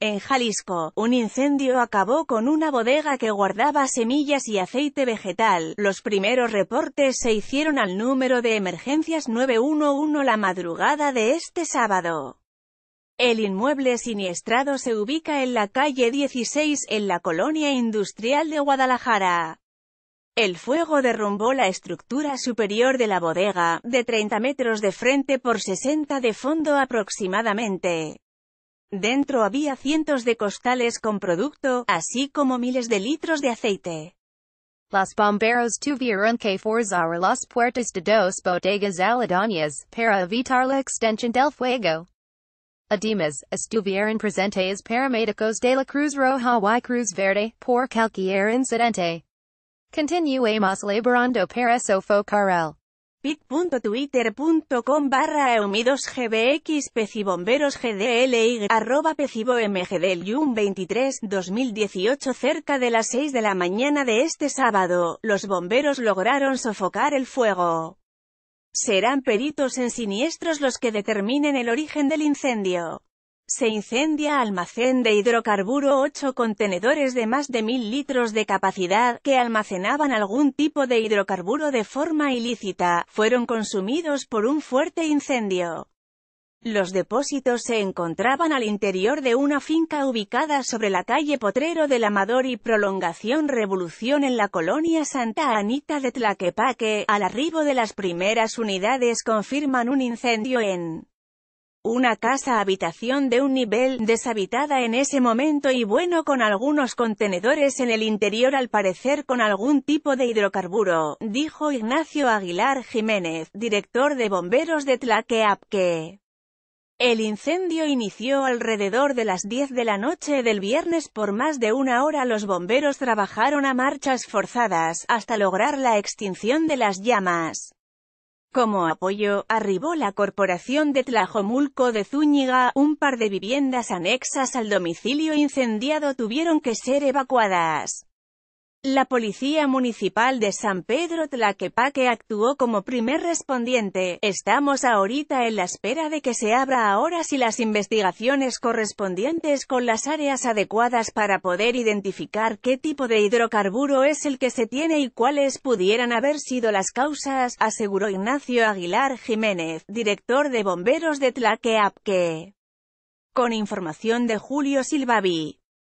En Jalisco, un incendio acabó con una bodega que guardaba semillas y aceite vegetal. Los primeros reportes se hicieron al número de emergencias 911 la madrugada de este sábado. El inmueble siniestrado se ubica en la calle 16 en la colonia industrial de Guadalajara. El fuego derrumbó la estructura superior de la bodega, de 30 metros de frente por 60 de fondo aproximadamente. Dentro había cientos de costales con producto, así como miles de litros de aceite. Los bomberos tuvieron que forzar las puertas de dos bodegas aledañas para evitar la extensión del fuego. Además, estuvieron presentes paramédicos de la Cruz Roja y Cruz Verde, por cualquier incidente. Continuemos laborando para sofocar el pit.twitter.com barra eumidos gbx pecibomberos gdly arroba 23 2018 cerca de las 6 de la mañana de este sábado, los bomberos lograron sofocar el fuego. Serán peritos en siniestros los que determinen el origen del incendio. Se incendia almacén de hidrocarburo ocho contenedores de más de mil litros de capacidad, que almacenaban algún tipo de hidrocarburo de forma ilícita, fueron consumidos por un fuerte incendio. Los depósitos se encontraban al interior de una finca ubicada sobre la calle Potrero del Amador y Prolongación Revolución en la colonia Santa Anita de Tlaquepaque. Al arribo de las primeras unidades confirman un incendio en una casa-habitación de un nivel, deshabitada en ese momento y bueno con algunos contenedores en el interior al parecer con algún tipo de hidrocarburo, dijo Ignacio Aguilar Jiménez, director de bomberos de Tlaqueapque. El incendio inició alrededor de las 10 de la noche del viernes por más de una hora los bomberos trabajaron a marchas forzadas, hasta lograr la extinción de las llamas. Como apoyo, arribó la Corporación de Tlajomulco de Zúñiga, un par de viviendas anexas al domicilio incendiado tuvieron que ser evacuadas. La Policía Municipal de San Pedro Tlaquepaque actuó como primer respondiente. Estamos ahorita en la espera de que se abra ahora si las investigaciones correspondientes con las áreas adecuadas para poder identificar qué tipo de hidrocarburo es el que se tiene y cuáles pudieran haber sido las causas, aseguró Ignacio Aguilar Jiménez, director de Bomberos de Tlaquepaque. Con información de Julio Silvavi.